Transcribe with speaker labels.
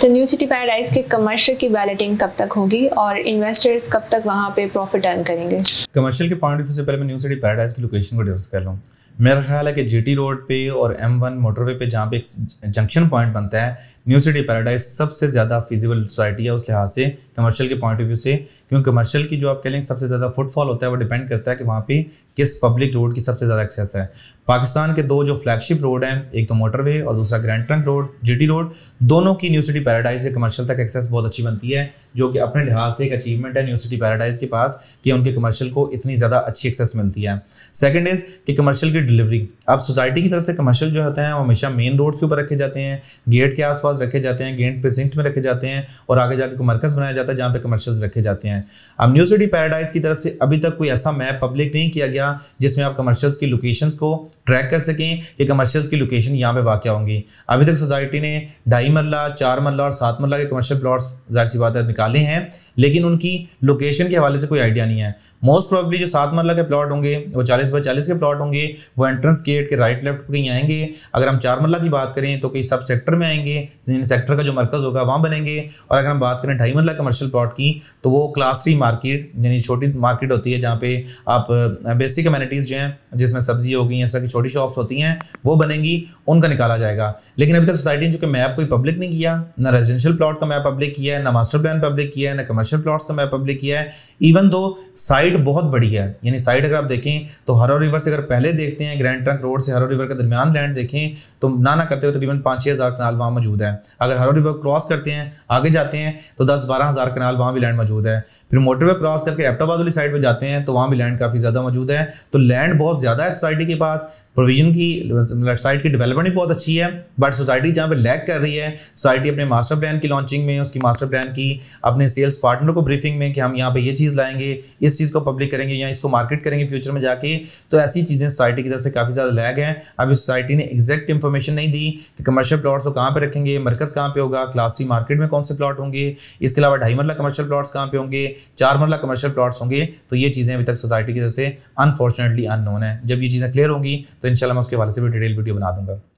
Speaker 1: सो New City Paradise के commercial की balloting कब तक होगी और इन्वेस्टर्स कब तक वहाँ पे प्रॉफिट अर्न करेंगे कमर्शियल के पॉइंट ऑफ व्यू से पहले मैं न्यू सिटी पैराडाइज की लोकेशन को डिस्कस कर लूँ मेरा ख्याल है कि जीटी रोड पे और एम वन मोटरवे पे जहाँ पे एक जंक्शन पॉइंट बनता है न्यू सिटी पैराडाइज सबसे ज़्यादा फिजिबल सोसाइटी है उस लिहाज से कमर्शियल के पॉइंट ऑफ व्यू से क्योंकि कमर्शियल की जो आप कह लें सबसे ज़्यादा फुटफॉल होता है वो डिपेंड करता है कि वहाँ पे किस पब्लिक रोड की सबसे ज़्यादा एक्सेस है पाकिस्तान के दो जो फ्लैगशिप रोड हैं एक तो मोटरवे और दूसरा grand trunk road G road दोनों की न्यू सिटी पैराडाइज के कमर्शियल तक एक्सेस बहुत अच्छी बनती है जो कि अपने लिहाज से एक अचीवमेंट है न्यू सिटी पैराडाइज के पास कि उनके कमर्शियल को इतनी ज़्यादा अच्छी एक्सेस मिलती है सेकेंड इज़ कि कमर्शियल की डिलीवरी अब सोसाइटी की तरफ से कमर्शियल जो होते हैं वो हमेशा मेन रोड के ऊपर रखे जाते हैं गेट के आसपास रखे जाते हैं गेट प्रेजेंट में रखे जाते हैं और आगे जाके को मरकज़ बनाया जाता है जहाँ पर कमर्शियल रखे जाते हैं अब न्यू सिटी पैराडाइज की तरफ से अभी तक कोई ऐसा मैप पब्लिक नहीं किया गया जिसमें आप कमर्शियल्स की लोकेशन को ट्रैक कर सकें कि कमर्शियल्स की लोकेशन यहाँ पे वाक़ होंगी अभी तक सोसाइटी ने ढाई मरला चार मरला प्लॉट सात मरला के कमर्शियल प्लॉट्स जाहिर सी बात है निकाले हैं लेकिन उनकी लोकेशन के हवाले से कोई आइडिया नहीं है मोस्ट प्रॉबली जो सात मरला के प्लॉट होंगे वो चालीस बाई चालीस के प्लॉट होंगे वो एंट्रेंस गेट के राइट लेफ्ट कहीं आएंगे अगर हम चार मरला की बात करें तो कहीं सब सेक्टर में आएंगे जिन सेक्टर का जो मरकज़ होगा वहाँ बनेंगे और अगर हम बात करें ढाई मरला कमर्शियल प्लॉट की तो वो क्लास थ्री मार्केट यानी छोटी मार्केट होती है जहाँ पे आप बेसिक कम्यूनिटीज़ जो हैं जिसमें सब्जी होगी या इस छोटी शॉप्स होती हैं वो बनेंगी उनका निकाला जाएगा लेकिन अभी तक सोसाइटी ने कि मैप कोई पब्लिक नहीं किया ना रेजिडेंशियल प्लॉट का मैप पब्लिक किया है ना मास्टर प्लान पब्लिक किया है ना कमर्शियल प्लॉट्स का मैप पब्लिक किया है इवन दो साइड बहुत बड़ी है यानी साइड अगर आप देखें तो हरो रिवर से अगर पहले देखते हैं ग्रैंड ट्रंक रोड से हरो रिवर के दरमियान लैंड देखें तो ना ना करते हुए तकरीबन पाँच छः हज़ार कनाल वहाँ मौजूद है अगर हरो रिवर क्रॉस करते हैं आगे जाते हैं तो दस बारह हज़ार कनाल वहाँ भी लैंड मौजूद है फिर मोटरवे क्रॉस करके एप्टाबाद वाली साइड पर जाते हैं तो वहाँ भी लैंड काफ़ी ज़्यादा मौजूद है तो लैंड बहुत ज़्यादा है सोसाइटी के पास प्रोविजन की साइड मतलब की डेवलपमेंट भी बहुत अच्छी है बट सोसाइटी जहाँ पर लैक कर रही है सोसाइटी अपने मास्टर प्लान की लॉन्चिंग में उसकी मास्टर प्लान की अपने सेल्स पार्टनर को ब्रीफिंग में कि हम यहाँ पे ये चीज़ लाएंगे इस चीज़ को पब्लिक करेंगे या इसको मार्केट करेंगे फ्यूचर में जाके तो ऐसी चीज़ें सोसाइटी की तरफ से काफ़ी ज़्यादा लैग है अभी सोसाइटी ने एग्जैक्ट इन्फॉर्मेशन नहीं दी कि कमर्शियल प्लॉट्स को कहाँ पर रखेंगे मरकज़ कहाँ पर होगा क्लास टी मार्केट में कौन से प्लॉट होंगे इसके अलावा ढाई मरला कमर्शियल प्लॉट्स कहाँ पर होंगे चार मरला कमर्शियल प्लॉट्स होंगे तो ये चीज़ें अभी तक सोसाइटी की तरफ से अनफॉर्चुनेटली अननोन है जब ये चीज़ें क्लियर होंगी तो इन मैं उसके वाले से भी डिटेल वीडियो बना दूंगा